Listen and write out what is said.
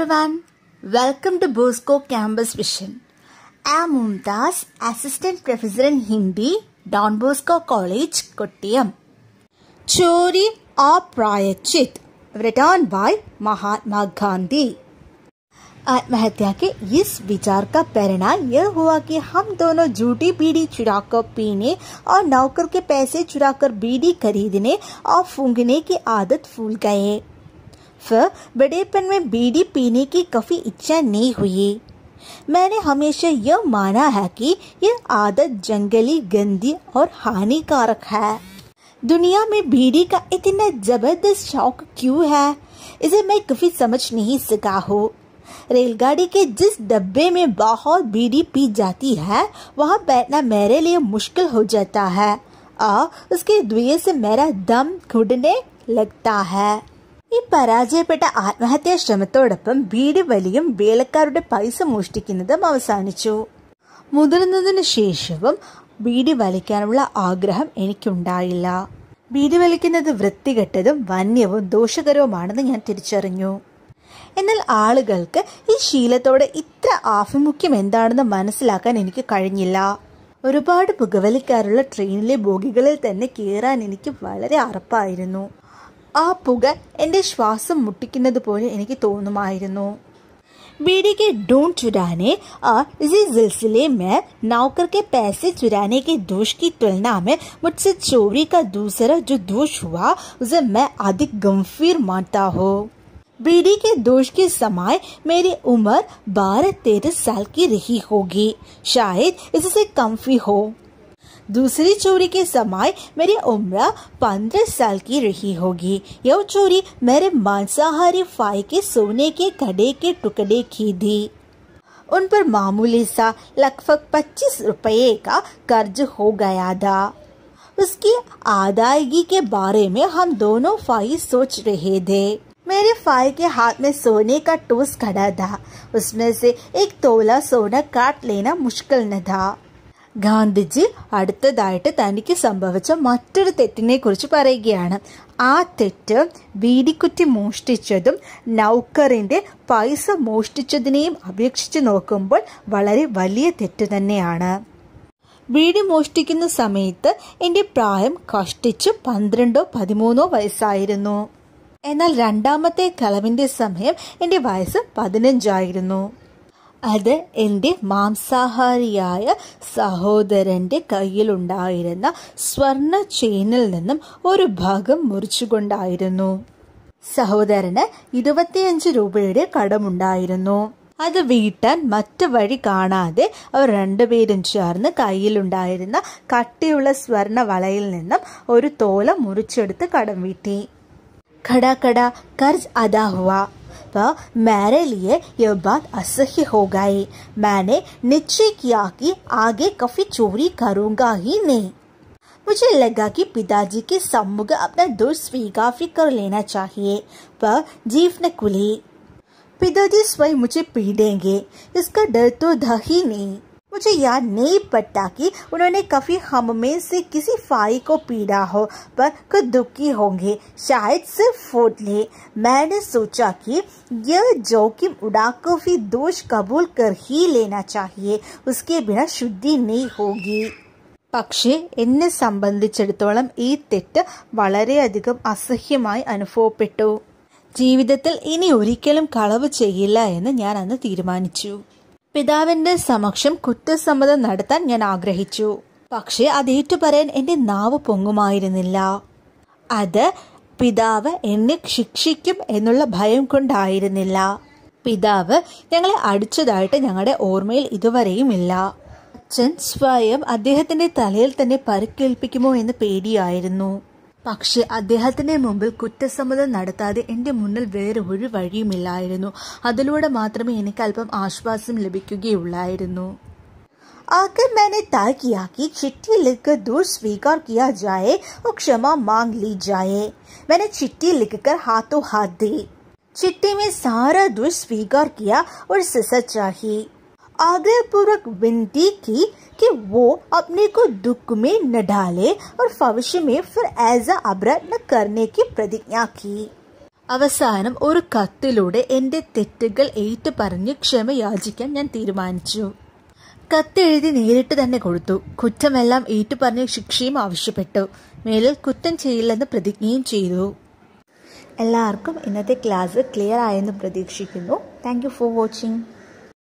everyone. Welcome to Bosco Campus Vision. I am Mumtaz, Assistant Professor in Hindi, Don Bosco College, Kottayam. Chori or Prayachit, written by mahatma gandhi आत्महत्या के इस विचार का परिणाम यह हुआ कि हम दोनों झूठी बीड़ी चुराकर पीने और नौकर के पैसे चुराकर बीड़ी खरीदने और फूंकने की आदत फूल गए फिर बड़ेपन में बीड़ी पीने की कभी इच्छा नहीं हुई मैंने हमेशा यह माना है कि यह आदत जंगली गंदी और हानिकारक है दुनिया में बीड़ी का इतना जबरदस्त शौक क्यों है इसे मैं कभी समझ नहीं सका हूँ रेलगाड़ी के जिस डब्बे में बहुत बीड़ी पी जाती है वहाँ बैठना मेरे लिए मुश्किल हो जाता है और उसके धुएं से मेरा दम घुटने लगता है ഈ പരാജയപ്പെട്ട ആത്മഹത്യാ ശ്രമത്തോടൊപ്പം ബീഡി വലിയും വേലക്കാരുടെ പൈസ മോഷ്ടിക്കുന്നതും അവസാനിച്ചു മുതിർന്നതിന് ശേഷവും ബീഡി വലിക്കാനുള്ള ആഗ്രഹം എനിക്കുണ്ടായില്ല ബീഡി വലിക്കുന്നത് വൃത്തികെട്ടതും വന്യവും ദോഷകരവുമാണെന്ന് ഞാൻ തിരിച്ചറിഞ്ഞു എന്നാൽ ആളുകൾക്ക് ഈ ശീലത്തോടെ ഇത്ര ആഭിമുഖ്യം എന്താണെന്ന് മനസ്സിലാക്കാൻ എനിക്ക് കഴിഞ്ഞില്ല ഒരുപാട് പുകവലിക്കാരുള്ള ട്രെയിനിലെ ബോഗികളിൽ തന്നെ കയറാൻ എനിക്ക് വളരെ അറപ്പായിരുന്നു ആ പുക എൻ്റെ ശ്വാസം മുട്ടിക്കുന്നത് പോലെ എനിക്ക് തോന്നുമായിരുന്നു बीड़ी के डोंट चुराने और इसी सिलसिले में नौकर के पैसे चुराने के दोष की तुलना में मुझसे चोरी का दूसरा जो दोष हुआ उसे मैं अधिक गंभीर मानता हूँ बीड़ी के दोष के समय मेरी उम्र बारह तेरह साल की रही होगी शायद इससे कम्फी हो दूसरी चोरी के समय मेरी उम्र पंद्रह साल की रही होगी यह चोरी मेरे मांसाहारी फाई के सोने के घड़े के टुकड़े की थी उन पर मामूली सा लगभग पच्चीस रुपये का कर्ज हो गया था उसकी अदायगी के बारे में हम दोनों फाई सोच रहे थे मेरे फाई के हाथ में सोने का टोस खड़ा था उसमें से एक तोला सोना काट लेना मुश्किल न था ഗാന്ധിജി അടുത്തതായിട്ട് തനിക്ക് സംഭവിച്ച മറ്റൊരു തെറ്റിനെ കുറിച്ച് പറയുകയാണ് ആ തെറ്റ് വീടിക്കുറ്റി മോഷ്ടിച്ചതും നൗക്കറിൻ്റെ പൈസ മോഷ്ടിച്ചതിനെയും അപേക്ഷിച്ച് നോക്കുമ്പോൾ വളരെ വലിയ തെറ്റ് തന്നെയാണ് വീട് മോഷ്ടിക്കുന്ന സമയത്ത് എൻ്റെ പ്രായം കഷ്ടിച്ച് പന്ത്രണ്ടോ പതിമൂന്നോ വയസ്സായിരുന്നു എന്നാൽ രണ്ടാമത്തെ കളവിൻ്റെ സമയം എൻ്റെ വയസ്സ് പതിനഞ്ചായിരുന്നു അത് എൻ്റെ മാംസാഹാരിയായ സഹോദരൻ്റെ കയ്യിലുണ്ടായിരുന്ന സ്വർണ ചെയിനിൽ നിന്നും ഒരു ഭാഗം മുറിച്ചുകൊണ്ടായിരുന്നു സഹോദരന് ഇരുപത്തിയഞ്ച് രൂപയുടെ കടമുണ്ടായിരുന്നു അത് വീട്ടാൻ മറ്റു വഴി കാണാതെ അവർ രണ്ടുപേരും ചേർന്ന് കയ്യിലുണ്ടായിരുന്ന കട്ടിയുള്ള സ്വർണ വളയിൽ നിന്നും ഒരു തോല മുറിച്ചെടുത്ത് കടം വീട്ടി കടാ കടാ കർജ് അദാഹുവ पर तो मेरे लिए यह बात असह्य हो गई मैंने निश्चय किया कि आगे कभी चोरी करूँगा ही नहीं मुझे लगा कि पिताजी के सम्मुख अपना दोष स्वीकार भी कर लेना चाहिए पर जीव न खुली पिताजी स्वयं मुझे पीटेंगे इसका डर तो था ही नहीं मुझे याद नहीं पड़ता कि उन्होंने कभी हम में से किसी फाई को पीड़ा हो पर खुद दुखी होंगे शायद सिर्फ फोट ले मैंने सोचा कि यह जोखिम उड़ा को भी दोष कबूल कर ही लेना चाहिए उसके बिना शुद्धि नहीं होगी പക്ഷേ എന്നെ സംബന്ധിച്ചിടത്തോളം ഈ തെറ്റ് വളരെയധികം അസഹ്യമായി അനുഭവപ്പെട്ടു ജീവിതത്തിൽ ഇനി ഒരിക്കലും കളവ് ചെയ്യില്ല എന്ന് ഞാൻ അന്ന് തീരുമാനിച്ചു പിതാവിന്റെ സമക്ഷം കുറ്റസമ്മതം നടത്താൻ ഞാൻ ആഗ്രഹിച്ചു പക്ഷേ അത് ഏറ്റുപറയാൻ എൻ്റെ നാവ് പൊങ്ങുമായിരുന്നില്ല അത് പിതാവ് എന്നെ ശിക്ഷിക്കും എന്നുള്ള ഭയം കൊണ്ടായിരുന്നില്ല പിതാവ് ഞങ്ങളെ അടിച്ചതായിട്ട് ഞങ്ങളുടെ ഓർമ്മയിൽ ഇതുവരെയും ഇല്ല അച്ഛൻ സ്വയം അദ്ദേഹത്തിൻ്റെ തലയിൽ തന്നെ പരിക്കേൽപ്പിക്കുമോ എന്ന് പേടിയായിരുന്നു പക്ഷേ അദ്ദേഹത്തിന്റെ മുമ്പിൽ കുറ്റസമ്മതം നടത്താതെ എൻ്റെ മുന്നിൽ വേറെ ഒരു വഴിയുമില്ലായിരുന്നു അതിലൂടെ മാത്രമേ എനിക്ക് അല്പം ആശ്വാസം ലഭിക്കുകയുള്ളായിരുന്നു आखिर मैंने तय किया कि चिट्ठी लिखकर दूर स्वीकार किया जाए और क्षमा मांग ली जाए मैंने चिट्ठी लिखकर हाथों हाथ दी चिट्ठी में सारा दुष्ट स्वीकार पूर्वक विनती की कि वो अपने को दुख में न डाले और भविष्य में फिर ऐसा अपराध न करने की प्रतिज्ञा की അവസാനം ഒരു കത്തിലൂടെ എൻ്റെ തെറ്റുകൾ ഏറ്റു പറഞ്ഞ് ക്ഷമ യാചിക്കാൻ ഞാൻ തീരുമാനിച്ചു കത്തെഴുതി നേരിട്ട് തന്നെ കൊടുത്തു കുറ്റമെല്ലാം ഏറ്റു പറഞ്ഞ് ശിക്ഷയും ആവശ്യപ്പെട്ടു മേലിൽ കുറ്റം ചെയ്യില്ലെന്ന് പ്രതിജ്ഞയും ചെയ്തു എല്ലാവർക്കും ഇന്നത്തെ ക്ലാസ് ക്ലിയർ ആയെന്ന് പ്രതീക്ഷിക്കുന്നു താങ്ക് ഫോർ വാച്ചിങ്